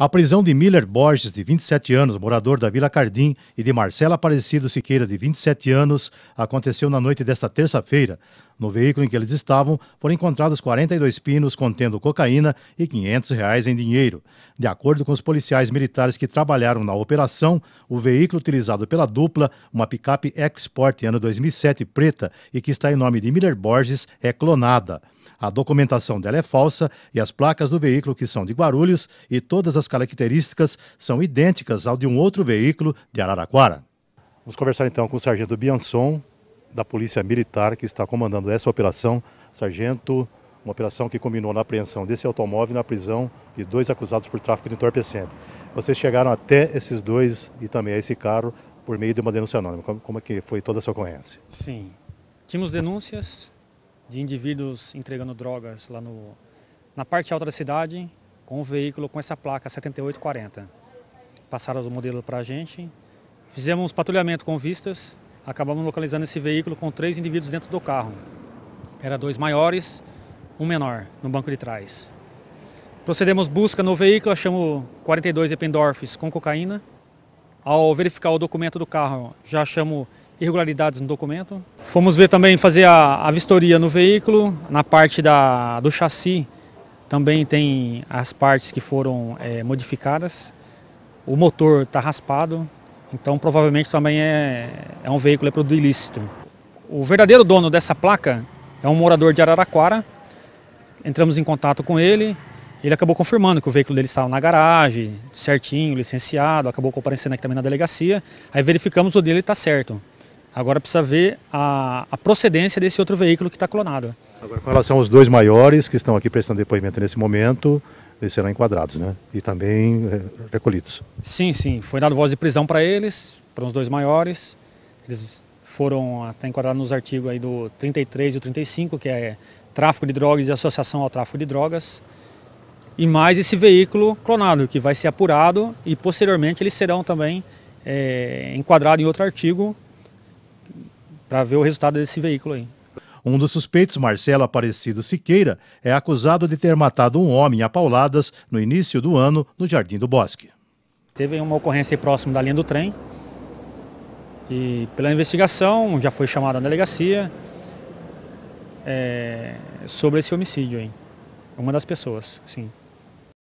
A prisão de Miller Borges, de 27 anos, morador da Vila Cardim, e de Marcela Aparecido Siqueira, de 27 anos, aconteceu na noite desta terça-feira, no veículo em que eles estavam, foram encontrados 42 pinos contendo cocaína e 500 reais em dinheiro. De acordo com os policiais militares que trabalharam na operação, o veículo utilizado pela dupla, uma picape Export ano 2007 preta e que está em nome de Miller Borges, é clonada. A documentação dela é falsa e as placas do veículo, que são de Guarulhos, e todas as características são idênticas ao de um outro veículo de Araraquara. Vamos conversar então com o sargento Biançon, da Polícia Militar que está comandando essa operação, sargento, uma operação que combinou na apreensão desse automóvel e na prisão de dois acusados por tráfico de entorpecente. Vocês chegaram até esses dois e também a esse carro por meio de uma denúncia anônima. Como, como é que foi toda essa ocorrência? Sim. Tínhamos denúncias de indivíduos entregando drogas lá no, na parte alta da cidade com um veículo com essa placa 7840. Passaram o modelo para a gente. Fizemos patrulhamento com vistas acabamos localizando esse veículo com três indivíduos dentro do carro. Era dois maiores, um menor, no banco de trás. Procedemos busca no veículo, achamos 42 ependorfes com cocaína. Ao verificar o documento do carro, já achamos irregularidades no documento. Fomos ver também fazer a, a vistoria no veículo, na parte da, do chassi também tem as partes que foram é, modificadas. O motor está raspado, então, provavelmente também é, é um veículo é produto ilícito. O verdadeiro dono dessa placa é um morador de Araraquara. Entramos em contato com ele. Ele acabou confirmando que o veículo dele estava na garagem, certinho, licenciado, acabou comparecendo aqui também na delegacia. Aí verificamos o dele está certo. Agora precisa ver a, a procedência desse outro veículo que está clonado. Agora, com relação aos dois maiores que estão aqui prestando depoimento nesse momento, eles serão enquadrados, né? E também eh, recolhidos. Sim, sim. Foi dado voz de prisão para eles, para os dois maiores. Eles foram até enquadrados nos artigos aí do 33 e 35, que é tráfico de drogas e associação ao tráfico de drogas. E mais esse veículo clonado, que vai ser apurado e posteriormente eles serão também é, enquadrados em outro artigo para ver o resultado desse veículo aí. Um dos suspeitos, Marcelo Aparecido Siqueira, é acusado de ter matado um homem a pauladas no início do ano no Jardim do Bosque. Teve uma ocorrência próximo da linha do trem e pela investigação já foi chamada a delegacia é, sobre esse homicídio aí. Uma das pessoas, sim.